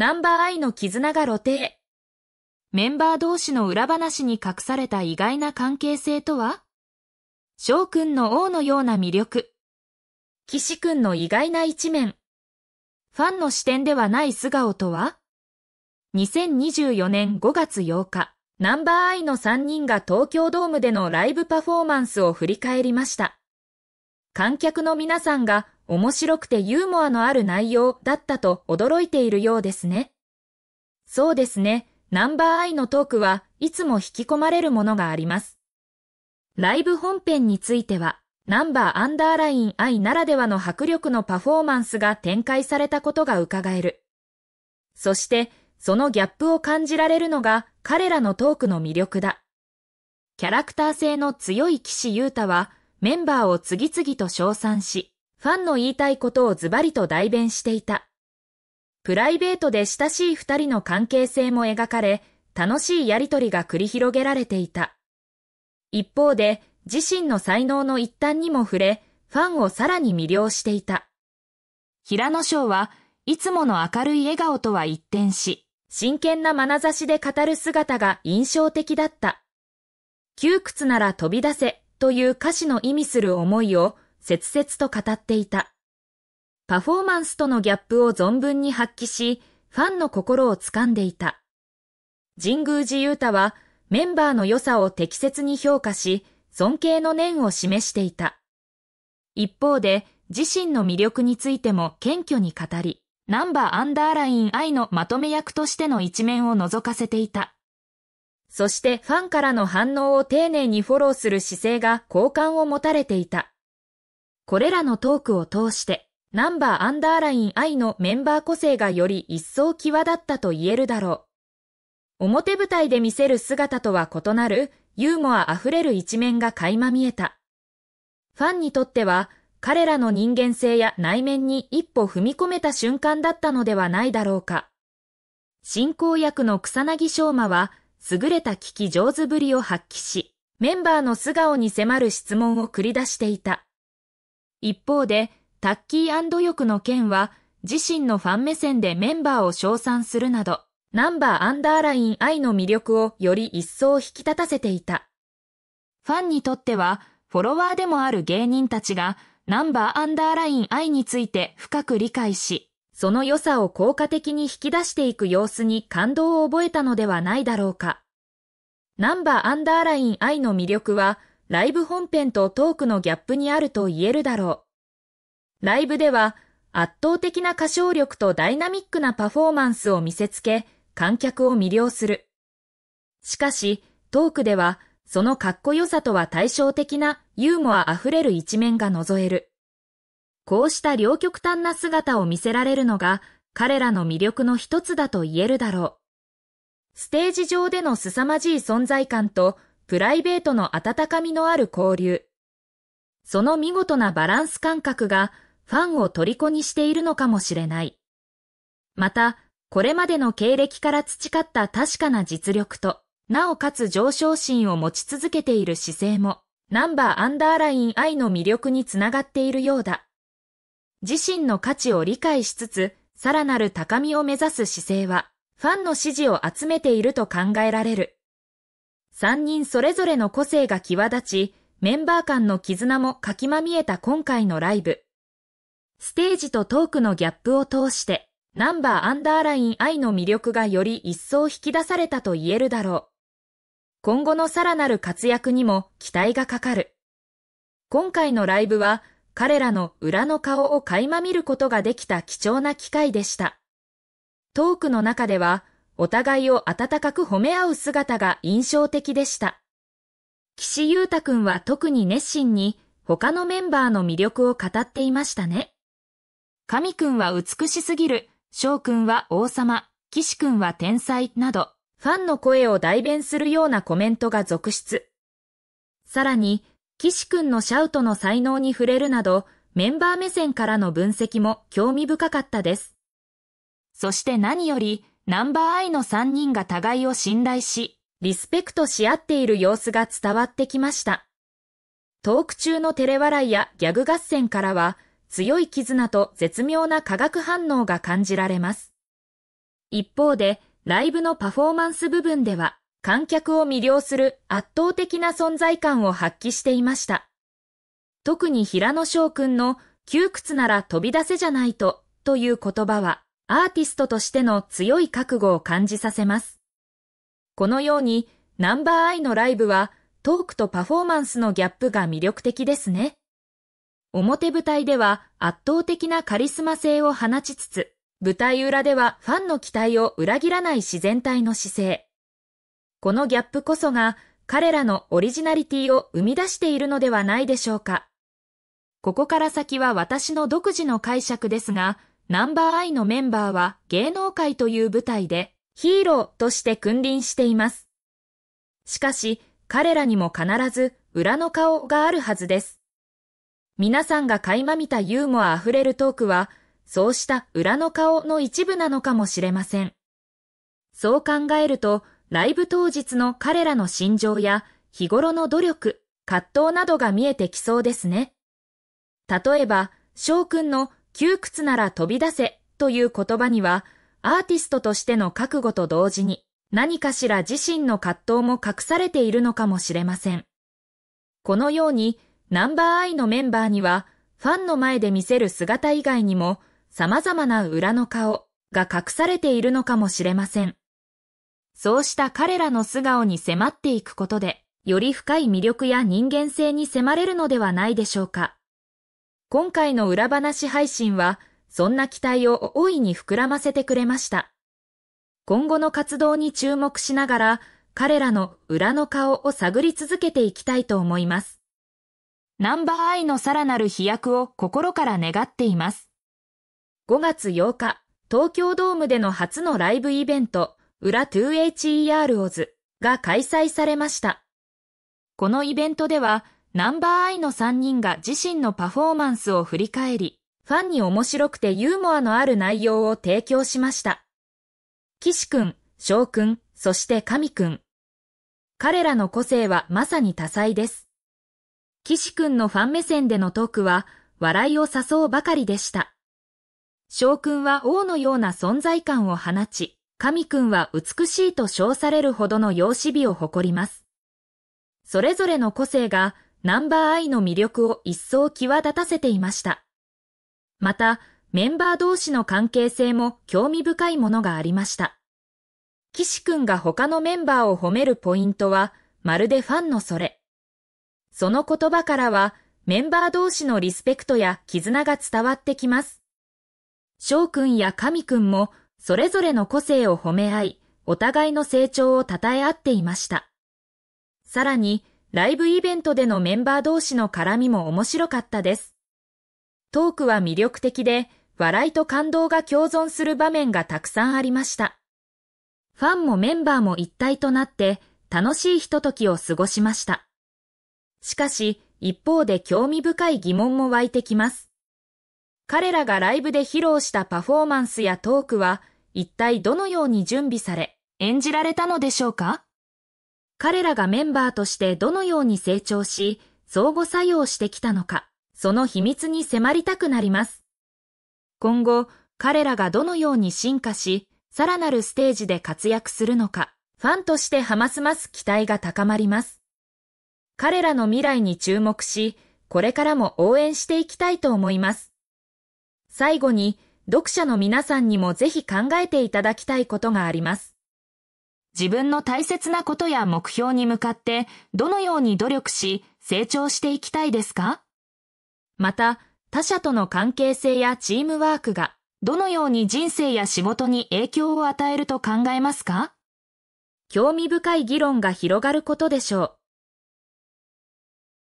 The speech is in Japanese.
ナンバーアイの絆が露呈。メンバー同士の裏話に隠された意外な関係性とは翔くんの王のような魅力。岸くんの意外な一面。ファンの視点ではない素顔とは ?2024 年5月8日、ナンバーアイの3人が東京ドームでのライブパフォーマンスを振り返りました。観客の皆さんが面白くてユーモアのある内容だったと驚いているようですね。そうですね。ナンバーアイのトークはいつも引き込まれるものがあります。ライブ本編については、ナンバーアンダーライン I ならではの迫力のパフォーマンスが展開されたことが伺える。そして、そのギャップを感じられるのが彼らのトークの魅力だ。キャラクター性の強い騎士ユータはメンバーを次々と称賛し、ファンの言いたいことをズバリと代弁していた。プライベートで親しい二人の関係性も描かれ、楽しいやりとりが繰り広げられていた。一方で、自身の才能の一端にも触れ、ファンをさらに魅了していた。平野翔はいつもの明るい笑顔とは一転し、真剣な眼差しで語る姿が印象的だった。窮屈なら飛び出せという歌詞の意味する思いを切々と語っていた。パフォーマンスとのギャップを存分に発揮し、ファンの心を掴んでいた。神宮寺勇太はメンバーの良さを適切に評価し、尊敬の念を示していた。一方で、自身の魅力についても謙虚に語り、ナンバーアンダーライン愛のまとめ役としての一面を覗かせていた。そしてファンからの反応を丁寧にフォローする姿勢が好感を持たれていた。これらのトークを通して、ナンバーアンダーライン I のメンバー個性がより一層際立ったと言えるだろう。表舞台で見せる姿とは異なるユーモア溢れる一面が垣間見えた。ファンにとっては彼らの人間性や内面に一歩踏み込めた瞬間だったのではないだろうか。進行役の草薙昌馬は優れた聞き上手ぶりを発揮し、メンバーの素顔に迫る質問を繰り出していた。一方で、タッキー欲の件は、自身のファン目線でメンバーを称賛するなど、ナンバーアンダーライン愛の魅力をより一層引き立たせていた。ファンにとっては、フォロワーでもある芸人たちが、ナンバーアンダーライン愛について深く理解し、その良さを効果的に引き出していく様子に感動を覚えたのではないだろうか。ナンバーアンダーライン愛の魅力は、ライブ本編とトークのギャップにあると言えるだろう。ライブでは圧倒的な歌唱力とダイナミックなパフォーマンスを見せつけ、観客を魅了する。しかし、トークでは、そのかっこよさとは対照的なユーモア溢れる一面が覗える。こうした両極端な姿を見せられるのが、彼らの魅力の一つだと言えるだろう。ステージ上での凄まじい存在感と、プライベートの温かみのある交流。その見事なバランス感覚がファンを虜にしているのかもしれない。また、これまでの経歴から培った確かな実力と、なおかつ上昇心を持ち続けている姿勢も、ナンバーアンダーライン I の魅力につながっているようだ。自身の価値を理解しつつ、さらなる高みを目指す姿勢は、ファンの支持を集めていると考えられる。3人それぞれの個性が際立ち、メンバー間の絆もかきまみえた今回のライブ。ステージとトークのギャップを通して、ナンバーアンダーライン愛の魅力がより一層引き出されたと言えるだろう。今後のさらなる活躍にも期待がかかる。今回のライブは、彼らの裏の顔を垣間見ることができた貴重な機会でした。トークの中では、お互いを温かく褒め合う姿が印象的でした。岸優太くんは特に熱心に他のメンバーの魅力を語っていましたね。神くんは美しすぎる、翔くんは王様、岸くんは天才など、ファンの声を代弁するようなコメントが続出。さらに、岸くんのシャウトの才能に触れるなど、メンバー目線からの分析も興味深かったです。そして何より、ナンバーアイの3人が互いを信頼し、リスペクトし合っている様子が伝わってきました。トーク中の照れ笑いやギャグ合戦からは、強い絆と絶妙な化学反応が感じられます。一方で、ライブのパフォーマンス部分では、観客を魅了する圧倒的な存在感を発揮していました。特に平野翔くんの窮屈なら飛び出せじゃないとという言葉はアーティストとしての強い覚悟を感じさせます。このように、ナンバーアイのライブは、トークとパフォーマンスのギャップが魅力的ですね。表舞台では圧倒的なカリスマ性を放ちつつ、舞台裏ではファンの期待を裏切らない自然体の姿勢。このギャップこそが彼らのオリジナリティを生み出しているのではないでしょうか。ここから先は私の独自の解釈ですが、ナンバーアイのメンバーは芸能界という舞台でヒーローとして君臨しています。しかし、彼らにも必ず裏の顔があるはずです。皆さんが垣間見たユーモア溢れるトークは、そうした裏の顔の一部なのかもしれません。そう考えると、ライブ当日の彼らの心情や日頃の努力、葛藤などが見えてきそうですね。例えば、翔くんの窮屈なら飛び出せという言葉には、アーティストとしての覚悟と同時に、何かしら自身の葛藤も隠されているのかもしれません。このように、ナンバーアイのメンバーには、ファンの前で見せる姿以外にも、様々な裏の顔が隠されているのかもしれません。そうした彼らの素顔に迫っていくことで、より深い魅力や人間性に迫れるのではないでしょうか。今回の裏話配信は、そんな期待を大いに膨らませてくれました。今後の活動に注目しながら、彼らの裏の顔を探り続けていきたいと思います。ナンバーアイのさらなる飛躍を心から願っています。5月8日、東京ドームでの初のライブイベント、裏 2HER o ズが開催されました。このイベントでは、ナンバーアイの3人が自身のパフォーマンスを振り返り、ファンに面白くてユーモアのある内容を提供しました。岸くん、翔くん、そして神くん。彼らの個性はまさに多彩です。岸くんのファン目線でのトークは、笑いを誘うばかりでした。翔くんは王のような存在感を放ち、神くんは美しいと称されるほどの容姿美を誇ります。それぞれの個性がナンバーアイの魅力を一層際立たせていました。また、メンバー同士の関係性も興味深いものがありました。岸くんが他のメンバーを褒めるポイントは、まるでファンのそれ。その言葉からは、メンバー同士のリスペクトや絆が伝わってきます。翔くんや神くんも、それぞれの個性を褒め合い、お互いの成長を称え合っていました。さらに、ライブイベントでのメンバー同士の絡みも面白かったです。トークは魅力的で、笑いと感動が共存する場面がたくさんありました。ファンもメンバーも一体となって、楽しいひとときを過ごしました。しかし、一方で興味深い疑問も湧いてきます。彼らがライブで披露したパフォーマンスやトークは、一体どのように準備され、演じられたのでしょうか彼らがメンバーとしてどのように成長し、相互作用してきたのか、その秘密に迫りたくなります。今後、彼らがどのように進化し、さらなるステージで活躍するのか、ファンとしてハマスます期待が高まります。彼らの未来に注目し、これからも応援していきたいと思います。最後に、読者の皆さんにもぜひ考えていただきたいことがあります。自分の大切なことや目標に向かってどのように努力し成長していきたいですかまた、他者との関係性やチームワークがどのように人生や仕事に影響を与えると考えますか興味深い議論が広がることでしょう。